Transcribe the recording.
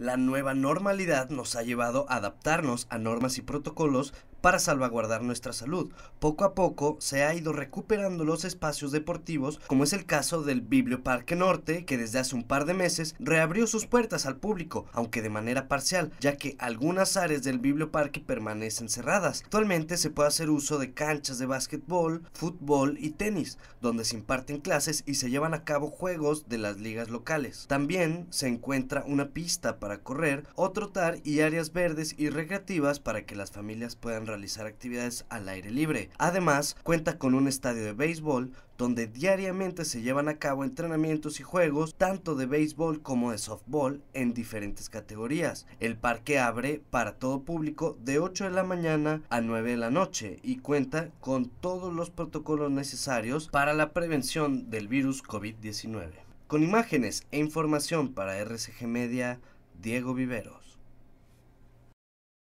La nueva normalidad nos ha llevado a adaptarnos a normas y protocolos para salvaguardar nuestra salud. Poco a poco se ha ido recuperando los espacios deportivos, como es el caso del Biblioparque Norte, que desde hace un par de meses reabrió sus puertas al público, aunque de manera parcial, ya que algunas áreas del Biblioparque permanecen cerradas. Actualmente se puede hacer uso de canchas de básquetbol, fútbol y tenis, donde se imparten clases y se llevan a cabo juegos de las ligas locales. También se encuentra una pista para correr o trotar y áreas verdes y recreativas para que las familias puedan realizar actividades al aire libre. Además, cuenta con un estadio de béisbol donde diariamente se llevan a cabo entrenamientos y juegos tanto de béisbol como de softball en diferentes categorías. El parque abre para todo público de 8 de la mañana a 9 de la noche y cuenta con todos los protocolos necesarios para la prevención del virus COVID-19. Con imágenes e información para RCG Media, Diego Viveros.